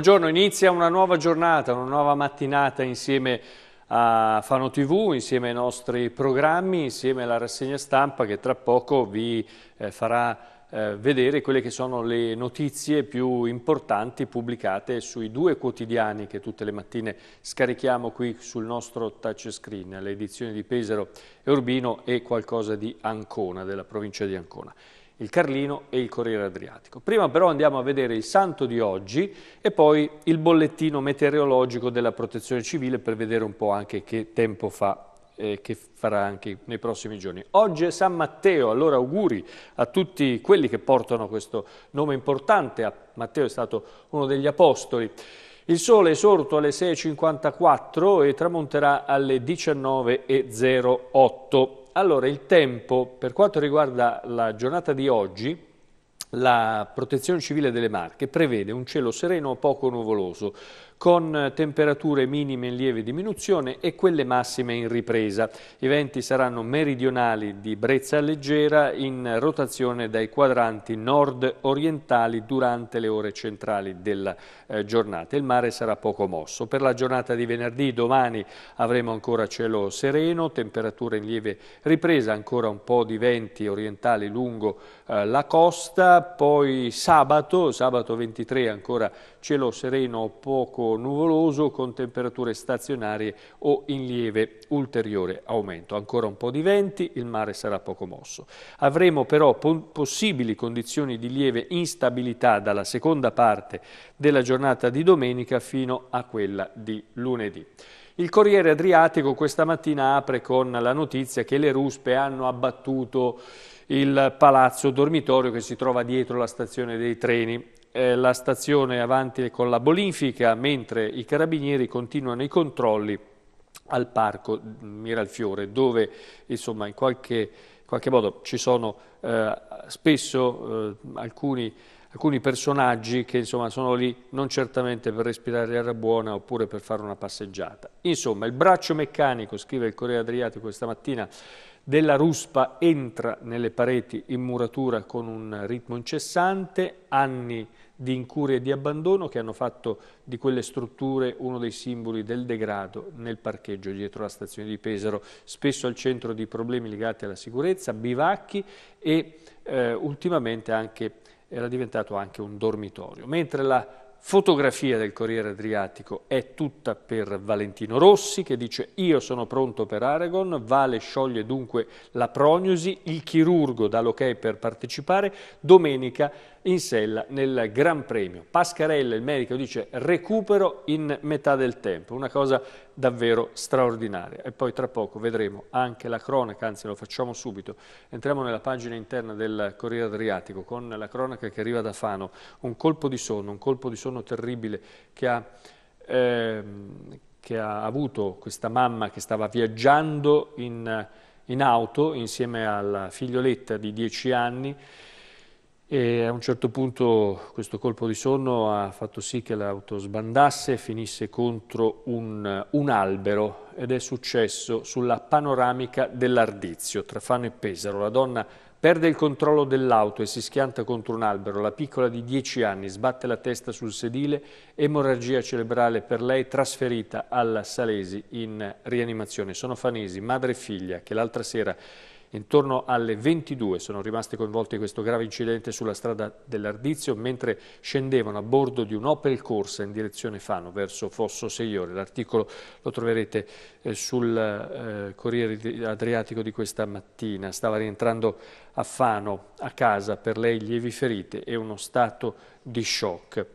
Buongiorno, inizia una nuova giornata, una nuova mattinata insieme a Fano TV, insieme ai nostri programmi, insieme alla rassegna stampa che tra poco vi eh, farà eh, vedere quelle che sono le notizie più importanti pubblicate sui due quotidiani che tutte le mattine scarichiamo qui sul nostro touchscreen, le edizioni di Pesaro e Urbino e qualcosa di Ancona, della provincia di Ancona il Carlino e il Corriere Adriatico. Prima però andiamo a vedere il santo di oggi e poi il bollettino meteorologico della protezione civile per vedere un po' anche che tempo fa e eh, che farà anche nei prossimi giorni. Oggi è San Matteo, allora auguri a tutti quelli che portano questo nome importante. Ah, Matteo è stato uno degli apostoli. Il sole è sorto alle 6.54 e tramonterà alle 19.08. Allora, il tempo, per quanto riguarda la giornata di oggi, la protezione civile delle Marche prevede un cielo sereno poco nuvoloso, con temperature minime in lieve diminuzione e quelle massime in ripresa. I venti saranno meridionali di brezza leggera in rotazione dai quadranti nord-orientali durante le ore centrali della giornata. Eh, giornate. Il mare sarà poco mosso. Per la giornata di venerdì, domani avremo ancora cielo sereno, temperature in lieve ripresa, ancora un po' di venti orientali lungo eh, la costa, poi sabato, sabato 23 ancora cielo sereno poco nuvoloso con temperature stazionarie o in lieve ulteriore aumento. Ancora un po' di venti, il mare sarà poco mosso. Avremo però po possibili condizioni di lieve instabilità dalla seconda parte della giornata giornata di domenica fino a quella di lunedì. Il Corriere Adriatico questa mattina apre con la notizia che le ruspe hanno abbattuto il palazzo dormitorio che si trova dietro la stazione dei treni. Eh, la stazione avanti con la bonifica, mentre i carabinieri continuano i controlli al parco Miralfiore, dove insomma in qualche, qualche modo ci sono eh, spesso eh, alcuni alcuni personaggi che insomma, sono lì non certamente per respirare l'aria buona oppure per fare una passeggiata. Insomma, il braccio meccanico, scrive il Corriere Adriatico questa mattina, della ruspa entra nelle pareti in muratura con un ritmo incessante, anni di incurie e di abbandono che hanno fatto di quelle strutture uno dei simboli del degrado nel parcheggio dietro la stazione di Pesaro, spesso al centro di problemi legati alla sicurezza, bivacchi e eh, ultimamente anche era diventato anche un dormitorio. Mentre la fotografia del Corriere Adriatico è tutta per Valentino Rossi che dice io sono pronto per Aragon, Vale scioglie dunque la prognosi, il chirurgo dà l'ok per partecipare, domenica in sella nel Gran Premio. Pascarella, il medico, dice recupero in metà del tempo, una cosa davvero straordinaria. E poi tra poco vedremo anche la cronaca, anzi lo facciamo subito. Entriamo nella pagina interna del Corriere Adriatico con la cronaca che arriva da Fano. Un colpo di sonno, un colpo di sonno terribile che ha... Ehm, che ha avuto questa mamma che stava viaggiando in, in auto insieme alla figlioletta di 10 anni e a un certo punto questo colpo di sonno ha fatto sì che l'auto sbandasse e finisse contro un, un, albero ed è successo sulla panoramica dell'Ardizio tra Fano e Pesaro. La donna perde il controllo dell'auto e si schianta contro un albero. La piccola di 10 anni sbatte la testa sul sedile, emorragia cerebrale per lei trasferita alla Salesi in rianimazione. Sono fanesi, madre e figlia, che l'altra sera Intorno alle 22 sono rimasti coinvolti in questo grave incidente sulla strada dell'Ardizio mentre scendevano a bordo di un'Opel Corsa in direzione Fano verso Fosso Seiore. L'articolo lo troverete eh, sul eh, Corriere Adriatico di questa mattina. Stava rientrando a Fano, a casa, per lei lievi ferite e uno stato di shock.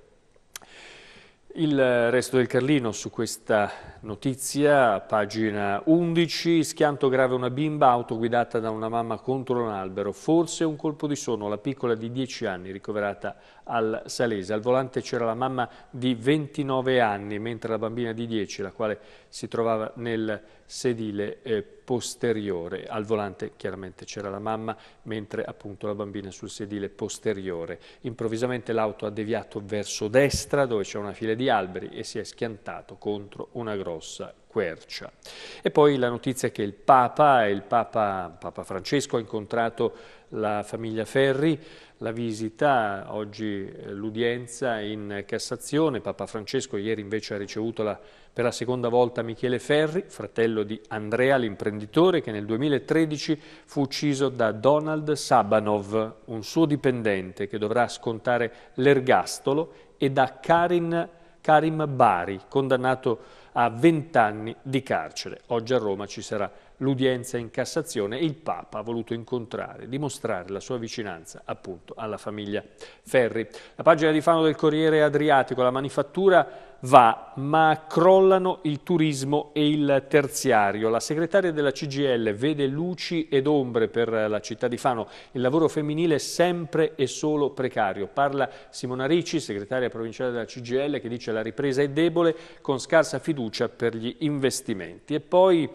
Il resto del Carlino su questa notizia, pagina 11, schianto grave una bimba autoguidata da una mamma contro un albero, forse un colpo di sonno, la piccola di 10 anni ricoverata al Salese. Al volante c'era la mamma di 29 anni, mentre la bambina di 10, la quale si trovava nel sedile eh, posteriore, al volante chiaramente c'era la mamma, mentre appunto la bambina sul sedile posteriore. Improvvisamente l'auto ha deviato verso destra dove c'è una fila di alberi e si è schiantato contro una grossa quercia. E poi la notizia che il Papa, il Papa, Papa Francesco ha incontrato la famiglia Ferri, la visita, oggi eh, l'udienza in Cassazione, Papa Francesco ieri invece ha ricevuto la per la seconda volta Michele Ferri, fratello di Andrea l'imprenditore che nel 2013 fu ucciso da Donald Sabanov, un suo dipendente che dovrà scontare l'ergastolo, e da Karin, Karim Bari, condannato a 20 anni di carcere. Oggi a Roma ci sarà l'udienza in Cassazione il Papa ha voluto incontrare, dimostrare la sua vicinanza appunto alla famiglia Ferri. La pagina di Fano del Corriere Adriatico, la manifattura va, ma crollano il turismo e il terziario. La segretaria della CGL vede luci ed ombre per la città di Fano, il lavoro femminile sempre e solo precario. Parla Simona Ricci, segretaria provinciale della CGL, che dice che la ripresa è debole, con scarsa fiducia per gli investimenti. E poi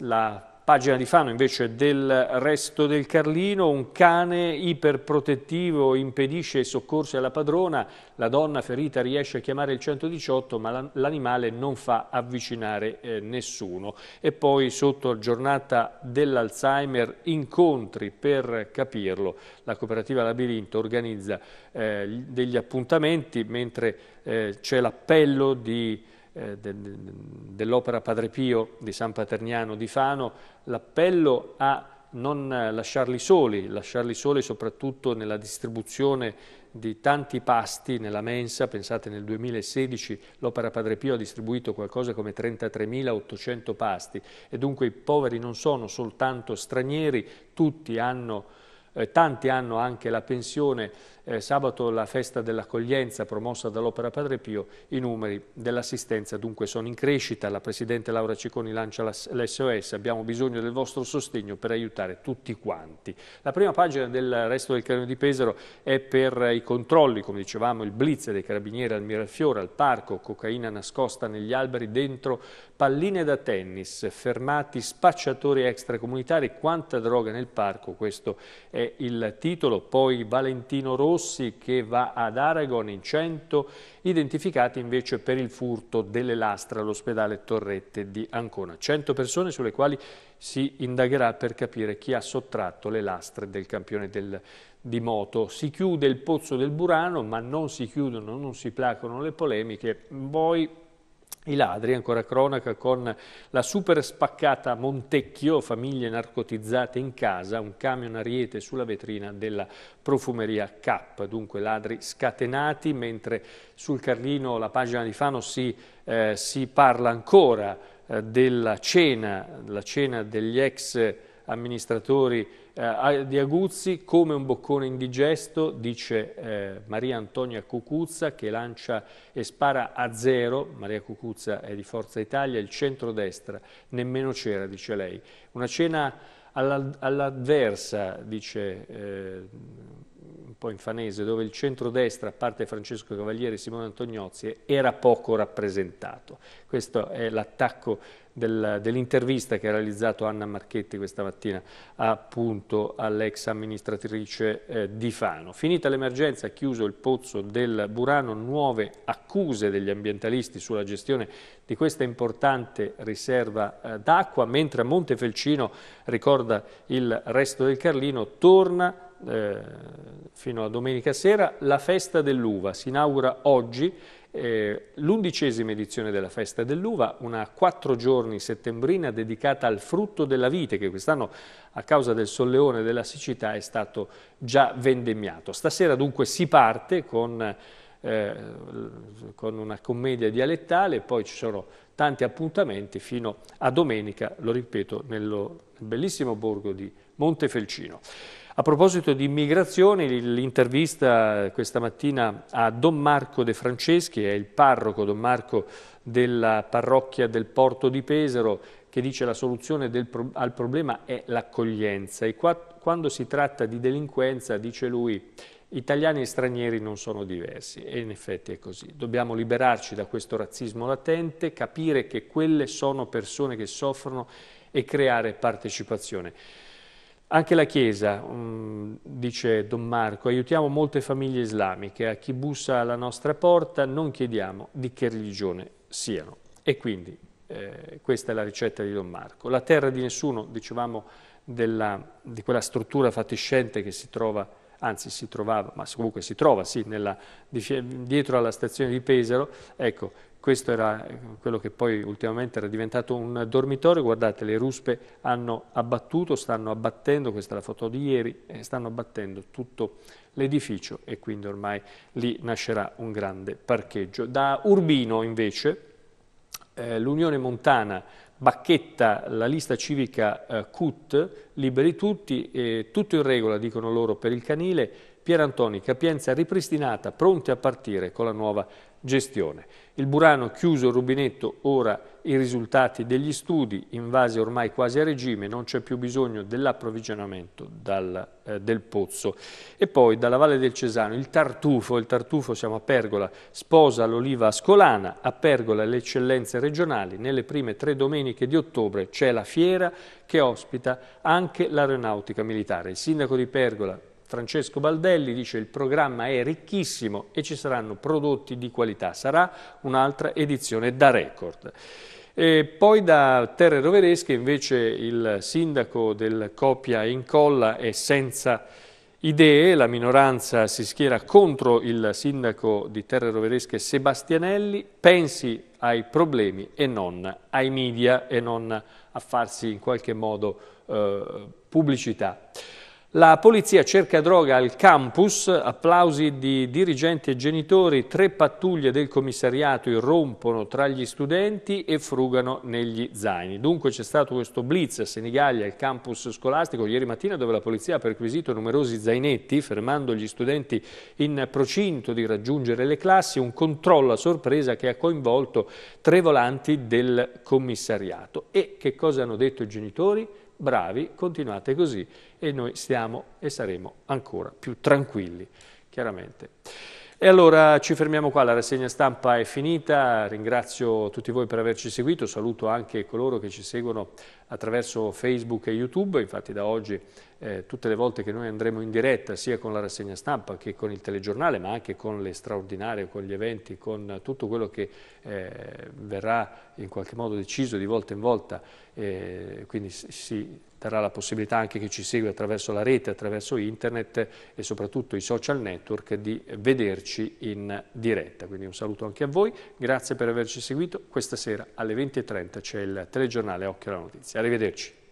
la pagina di Fano invece del resto del Carlino, un cane iperprotettivo impedisce i soccorsi alla padrona, la donna ferita riesce a chiamare il 118 ma l'animale non fa avvicinare eh, nessuno. E poi sotto giornata dell'Alzheimer incontri per capirlo, la cooperativa Labirinto organizza eh, degli appuntamenti mentre eh, c'è l'appello di eh, de, de, dell'opera Padre Pio di San Paterniano di Fano, l'appello a non lasciarli soli, lasciarli soli soprattutto nella distribuzione di tanti pasti nella mensa, pensate nel 2016 l'Opera Padre Pio ha distribuito qualcosa come 33.800 pasti e dunque i poveri non sono soltanto stranieri, hanno, eh, tanti hanno anche la pensione eh, sabato la festa dell'accoglienza promossa dall'Opera Padre Pio, i numeri dell'assistenza dunque sono in crescita, la Presidente Laura Cicconi lancia l'SOS, abbiamo bisogno del vostro sostegno per aiutare tutti quanti. La prima pagina del resto del Carino di Pesaro è per i controlli, come dicevamo il blitz dei carabinieri al Mirafiore, al parco, cocaina nascosta negli alberi, dentro palline da tennis, fermati spacciatori extracomunitari, quanta droga nel parco, questo è il titolo, poi Valentino Rosa Rossi che va ad Aragon in 100, identificati invece per il furto delle lastre all'ospedale Torrette di Ancona. 100 persone sulle quali si indagherà per capire chi ha sottratto le lastre del campione del, di moto. Si chiude il pozzo del Burano, ma non si chiudono, non si placano le polemiche. Poi i ladri, ancora cronaca con la super spaccata Montecchio, famiglie narcotizzate in casa, un camion ariete sulla vetrina della profumeria Cap. Dunque ladri scatenati, mentre sul Carlino, la pagina di Fano, si, eh, si parla ancora eh, della cena, la cena degli ex amministratori eh, di Aguzzi, come un boccone indigesto, dice eh, Maria Antonia Cucuzza che lancia e spara a zero, Maria Cucuzza è di Forza Italia, il centrodestra, nemmeno c'era, dice lei. Una cena all'adversa, dice eh, un po' infanese, dove il centrodestra, a parte Francesco Cavalieri e Simone Antoniozzi, era poco rappresentato. Questo è l'attacco dell'intervista che ha realizzato Anna Marchetti questa mattina appunto all'ex amministratrice eh, di Fano. Finita l'emergenza, chiuso il pozzo del Burano, nuove accuse degli ambientalisti sulla gestione di questa importante riserva eh, d'acqua, mentre Montefelcino, ricorda il resto del Carlino, torna eh, fino a domenica sera, la festa dell'uva. Si inaugura oggi eh, l'undicesima edizione della festa dell'uva, una quattro giorni settembrina dedicata al frutto della vite che quest'anno a causa del solleone e della siccità è stato già vendemmiato. Stasera dunque si parte con, eh, con una commedia dialettale, poi ci sono tanti appuntamenti fino a domenica, lo ripeto, nel bellissimo borgo di Montefelcino. A proposito di immigrazione, l'intervista questa mattina a Don Marco De Franceschi, è il parroco Don Marco della parrocchia del Porto di Pesaro, che dice che la soluzione del, al problema è l'accoglienza e qua, quando si tratta di delinquenza, dice lui, italiani e stranieri non sono diversi e in effetti è così. Dobbiamo liberarci da questo razzismo latente, capire che quelle sono persone che soffrono e creare partecipazione. Anche la Chiesa, mm, dice Don Marco, aiutiamo molte famiglie islamiche, a chi bussa alla nostra porta non chiediamo di che religione siano. E quindi eh, questa è la ricetta di Don Marco. La terra di nessuno, dicevamo, della, di quella struttura fatiscente che si trova, anzi si trovava, ma comunque si trova, sì, nella, dietro alla stazione di Pesaro, ecco, questo era quello che poi ultimamente era diventato un dormitorio, guardate le ruspe hanno abbattuto, stanno abbattendo, questa è la foto di ieri, eh, stanno abbattendo tutto l'edificio e quindi ormai lì nascerà un grande parcheggio. Da Urbino invece eh, l'Unione Montana bacchetta la lista civica eh, CUT, liberi tutti, eh, tutto in regola dicono loro per il canile, Pierantoni Capienza ripristinata, pronte a partire con la nuova gestione. Il Burano chiuso il rubinetto, ora i risultati degli studi, invase ormai quasi a regime, non c'è più bisogno dell'approvvigionamento eh, del pozzo. E poi dalla Valle del Cesano il tartufo, il tartufo siamo a Pergola, sposa l'oliva ascolana, a Pergola le eccellenze regionali, nelle prime tre domeniche di ottobre c'è la fiera che ospita anche l'aeronautica militare. Il sindaco di Pergola, Francesco Baldelli dice il programma è ricchissimo e ci saranno prodotti di qualità, sarà un'altra edizione da record. E poi da Terre Roveresche invece il sindaco del Copia e Incolla è senza idee, la minoranza si schiera contro il sindaco di Terre Roveresche Sebastianelli, pensi ai problemi e non ai media e non a farsi in qualche modo eh, pubblicità. La polizia cerca droga al campus, applausi di dirigenti e genitori, tre pattuglie del commissariato irrompono tra gli studenti e frugano negli zaini. Dunque c'è stato questo blitz a Senigallia, al campus scolastico, ieri mattina dove la polizia ha perquisito numerosi zainetti, fermando gli studenti in procinto di raggiungere le classi, un controllo a sorpresa che ha coinvolto tre volanti del commissariato. E che cosa hanno detto i genitori? bravi, continuate così e noi stiamo e saremo ancora più tranquilli, chiaramente. E allora ci fermiamo qua, la rassegna stampa è finita, ringrazio tutti voi per averci seguito, saluto anche coloro che ci seguono attraverso Facebook e YouTube, infatti da oggi eh, tutte le volte che noi andremo in diretta sia con la rassegna stampa che con il telegiornale, ma anche con le straordinarie, con gli eventi, con tutto quello che eh, verrà in qualche modo deciso di volta in volta, eh, quindi si darà la possibilità anche chi ci segue attraverso la rete, attraverso internet e soprattutto i social network di vederci in diretta. Quindi un saluto anche a voi, grazie per averci seguito. Questa sera alle 20.30 c'è il telegiornale Occhio alla Notizia. Arrivederci.